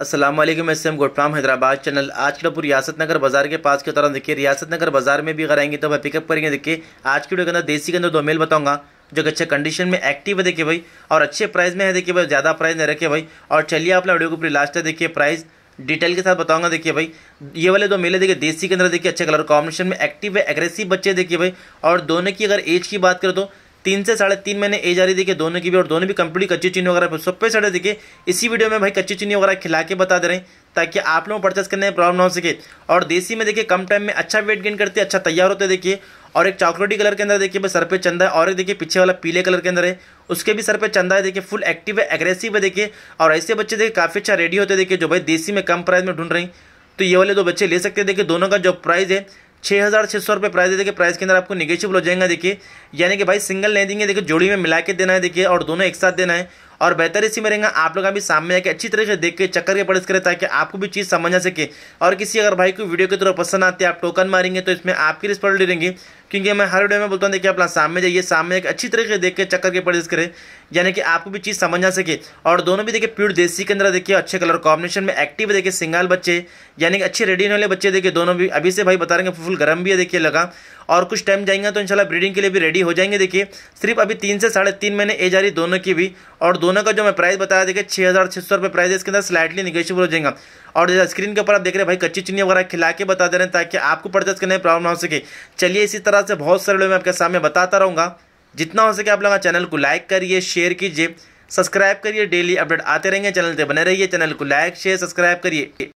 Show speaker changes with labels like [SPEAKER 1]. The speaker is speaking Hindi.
[SPEAKER 1] Aslam S M from Hyderabad channel आज की पूरी रियासत नगर बाजार के पास की तरह देखिए रियासत नगर बाजार में भी अगर आएंगे तो भाई पिकअप करेंगे देखिए आज की वीडियो के अंदर देसी के अंदर दो मेल बताऊंगा जो कि अच्छे कंडीशन में एक्टिव है देखिए भाई और अच्छे प्राइस में है देखिए भाई ज़्यादा प्राइस नहीं रखे भाई और चलिए आप वीडियो को पूरी लास्ट है देखिए प्राइस डिटेल के साथ बताऊंगा देखिए भाई ये वाले दो मेले देखिए देसी के अंदर देखिए अच्छे कलर कॉम्बिनेशन में एक्टिव है एग्रेसिव बच्चे देखिए भाई और दोनों की अगर एज की बात करें तो तीन से साढ़े तीन महीने एज आ रही देखिए दोनों की भी और दोनों भी कंप्लीट कच्ची चीनी वगैरह सब पे साढ़े देखिए इसी वीडियो में भाई कच्ची चीनी वगैरह खिला के बता दे रहे हैं ताकि आप लोगों को परचेस करने में प्रॉब्लम ना हो सके और देसी में देखिए कम टाइम में अच्छा वेट गेन करते हैं अच्छा तैयार होते देखिए और एक चॉकलेटी कलर के अंदर देखिए भाई सर पे चंदा है और एक देखिए पीछे वाला पीले कलर के अंदर है उसके भी सर पे चंदा है देखिए फुल एक्टिव है एग्रेसिव है देखिए और ऐसे बच्चे देखिए काफ़ी अच्छा रेडी होते देखिए जो भाई देसी में कम प्राइस में ढूंढ रहे हैं तो ये वाले दो बच्चे ले सकते हैं देखिए दोनों का जो प्राइस है छः हज़ार छः सौ रुपये प्राइस देखिए प्राइस के अंदर आपको निगेटिव हो जाएगा देखिए यानी कि भाई सिंगल नहीं देंगे देखिए जोड़ी में मिला के देना है देखिए और दोनों एक साथ देना है और बेहतर इसी में रहेगा आप लोग अभी सामने आके अच्छी तरीके से देख के चक्कर के पड़ेस करें ताकि आपको भी चीज़ समझ आ सके और किसी अगर भाई को वीडियो की तरह पसंद आती है आप टोकन मारेंगे तो इसमें आपकी रिस्पॉन्सिबिलिटी रहेंगी क्योंकि मैं हर वीडियो में बोलता हूँ देखिए अपना सामने जाइए सामने एक अच्छी तरीके से देख के चक्कर के पड़ेस करें यानी कि आपको भी चीज़ समझ आ सके और दोनों भी देखिए प्योर देसी के अंदर देखिए अच्छे कलर कॉम्बिनेशन में एक्टिव देखिए सिंगल बच्चे यानी कि अच्छे रेडी होने वाले बच्चे देखिए दोनों भी अभी से भाई बता रहे हैं फुल गर्म भी है देखिए लगा और कुछ टाइम जाएंगे तो इंशाल्लाह ब्रीडिंग के लिए भी रेडी हो जाएंगे देखिए सिर्फ अभी तीन से साढ़े तीन महीने एज आ रही दोनों की भी और दोनों का जो मैं प्राइस बताया देखिए छः हज़ार छः सौ रुपये प्राइस इसके अंदर स्लाइटली निगेशिबल हो जाएगा और स्क्रीन के ऊपर आप देख रहे हैं भाई कच्ची चीनी वगैरह खिला के बता दे रहे हैं ताकि आपको परचेज करने में प्रॉब्लम ना हो सके चलिए इसी तरह से बहुत सारे लोग मैं आपके सामने बताता रहूँगा जितना हो सके आप लोग चैनल को लाइक करिए शेयर कीजिए सब्सक्राइब करिए डेली अपडेट आते रहेंगे चैनल से बने रहिए चैनल को लाइक शेयर सब्सक्राइब करिए